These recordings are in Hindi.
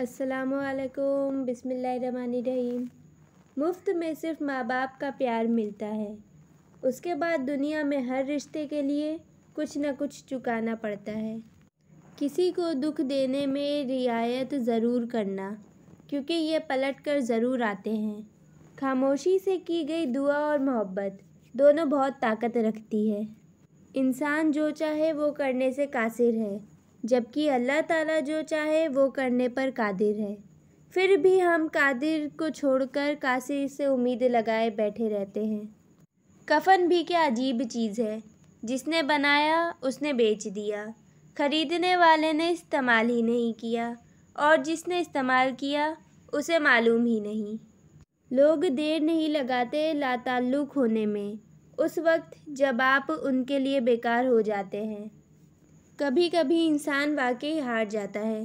अस्सलाम बिसमीम मुफ्त में सिर्फ माँ बाप का प्यार मिलता है उसके बाद दुनिया में हर रिश्ते के लिए कुछ ना कुछ चुकाना पड़ता है किसी को दुख देने में रियायत ज़रूर करना क्योंकि ये पलट कर ज़रूर आते हैं खामोशी से की गई दुआ और मोहब्बत दोनों बहुत ताकत रखती है इंसान जो चाहे वो करने से कासिर है जबकि अल्लाह ताला जो चाहे वो करने पर कादिर है फिर भी हम कादिर को छोड़कर कासिर से उम्मीद लगाए बैठे रहते हैं कफन भी क्या अजीब चीज़ है जिसने बनाया उसने बेच दिया ख़रीदने वाले ने इस्तेमाल ही नहीं किया और जिसने इस्तेमाल किया उसे मालूम ही नहीं लोग देर नहीं लगाते लाताल्लुक़ होने में उस वक्त जब आप उनके लिए बेकार हो जाते हैं कभी कभी इंसान वाकई हार जाता है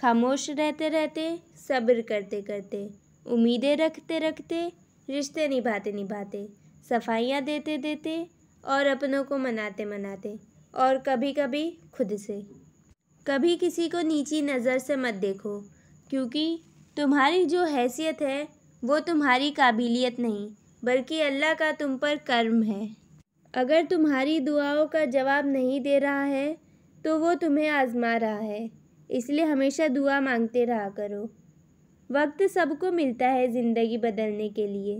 खामोश रहते रहते सब्र करते करते उम्मीदें रखते रखते रिश्ते निभाते निभाते सफाइयाँ देते देते और अपनों को मनाते मनाते और कभी कभी खुद से कभी किसी को नीची नज़र से मत देखो क्योंकि तुम्हारी जो हैसियत है वो तुम्हारी काबिलियत नहीं बल्कि अल्लाह का तुम पर कर्म है अगर तुम्हारी दुआओं का जवाब नहीं दे रहा है तो वो तुम्हें आजमा रहा है इसलिए हमेशा दुआ मांगते रहा करो वक्त सबको मिलता है ज़िंदगी बदलने के लिए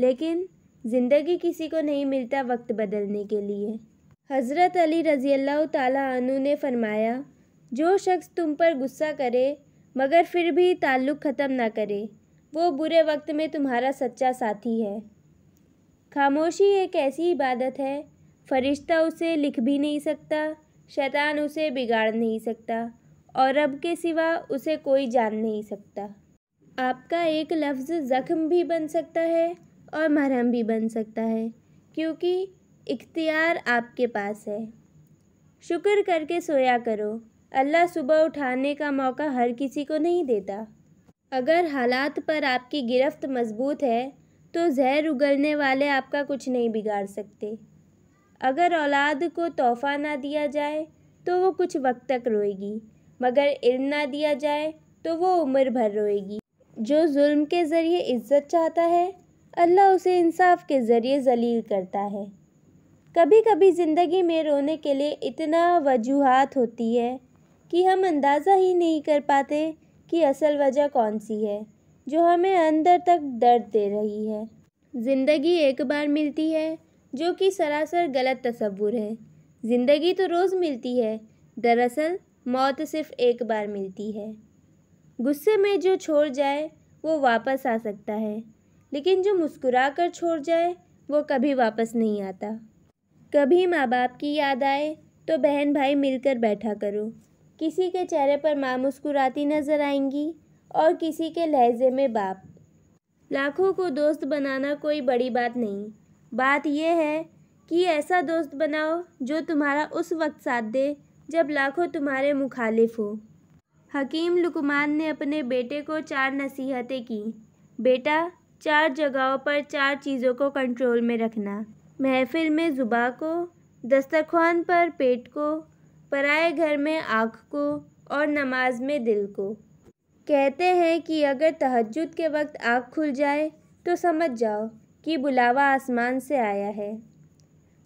लेकिन ज़िंदगी किसी को नहीं मिलता वक्त बदलने के लिए हज़रत अली रज़ी अल्लाह तु ने फरमाया जो शख्स तुम पर गुस्सा करे मगर फिर भी ताल्लुक़ ख़त्म ना करे वो बुरे वक्त में तुम्हारा सच्चा साथी है खामोशी एक ऐसी इबादत है फरिश्ता उसे लिख भी नहीं सकता शैतान उसे बिगाड़ नहीं सकता और रब के सिवा उसे कोई जान नहीं सकता आपका एक लफ्ज़ ज़ख्म भी बन सकता है और महरम भी बन सकता है क्योंकि इख्तियार आपके पास है शुक्र करके सोया करो अल्लाह सुबह उठाने का मौका हर किसी को नहीं देता अगर हालात पर आपकी गिरफ्त मजबूत है तो जहर उगलने वाले आपका कुछ नहीं बिगाड़ सकते अगर औलाद को तोहफ़ा ना दिया जाए तो वो कुछ वक्त तक रोएगी मगर इल्म ना दिया जाए तो वो उम्र भर रोएगी जो जुल्म के ज़रिए इज़्ज़त चाहता है अल्लाह उसे इंसाफ के ज़रिए जलील करता है कभी कभी ज़िंदगी में रोने के लिए इतना वजूहत होती है कि हम अंदाज़ा ही नहीं कर पाते कि असल वजह कौन सी है जो हमें अंदर तक दर्द दे रही है ज़िंदगी एक बार मिलती है जो कि सरासर गलत तस्वुर है ज़िंदगी तो रोज़ मिलती है दरअसल मौत सिर्फ एक बार मिलती है गुस्से में जो छोड़ जाए वो वापस आ सकता है लेकिन जो मुस्कुरा कर छोड़ जाए वो कभी वापस नहीं आता कभी माँ बाप की याद आए तो बहन भाई मिलकर बैठा करो किसी के चेहरे पर माँ मुस्कुराती नज़र आएंगी और किसी के लहजे में बाप लाखों को दोस्त बनाना कोई बड़ी बात नहीं बात यह है कि ऐसा दोस्त बनाओ जो तुम्हारा उस वक्त साथ दे जब लाखों तुम्हारे मुखालिफ हो हकीम लुकमान ने अपने बेटे को चार नसीहतें की बेटा चार जगहों पर चार चीज़ों को कंट्रोल में रखना महफिल में ज़ुबा को दस्तरखान पर पेट को पराए घर में आँख को और नमाज में दिल को कहते हैं कि अगर तहजद के वक्त आँख खुल जाए तो समझ जाओ कि बुलावा आसमान से आया है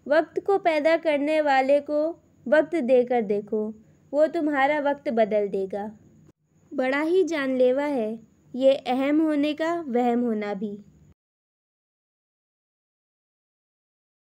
वक्त को पैदा करने वाले को वक्त देकर देखो वो तुम्हारा वक्त बदल देगा बड़ा ही जानलेवा है ये अहम होने का वहम होना भी